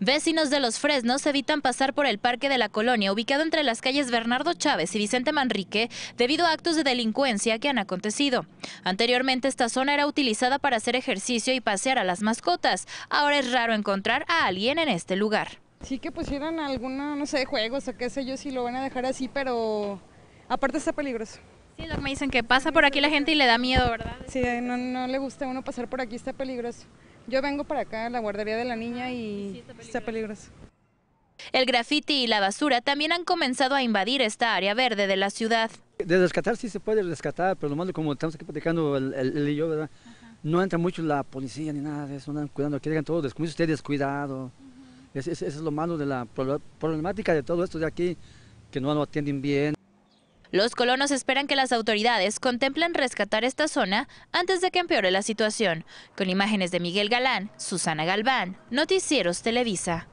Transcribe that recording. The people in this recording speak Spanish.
Vecinos de Los Fresnos evitan pasar por el Parque de la Colonia, ubicado entre las calles Bernardo Chávez y Vicente Manrique, debido a actos de delincuencia que han acontecido. Anteriormente esta zona era utilizada para hacer ejercicio y pasear a las mascotas. Ahora es raro encontrar a alguien en este lugar. Sí que pusieran alguna, no sé, juegos o qué sé yo, si lo van a dejar así, pero aparte está peligroso. Sí, lo me dicen que pasa por aquí la gente y le da miedo, ¿verdad? Sí, no, no le gusta a uno pasar por aquí, está peligroso. Yo vengo para acá, a la guardería de la niña, y, está peligroso. El grafiti y la basura también han comenzado a invadir esta área verde de la ciudad. De rescatar sí se puede rescatar, pero lo malo como estamos aquí platicando él, y yo, ¿verdad? No entra mucho la policía ni nada de eso, andan cuidando, aquí llegan todos como ustedes descuidado. Eso es, lo malo de la problemática de todo esto de aquí, que no lo atienden bien. Los colonos esperan que las autoridades contemplan rescatar esta zona antes de que empeore la situación. Con imágenes de Miguel Galán, Susana Galván, Noticieros Televisa.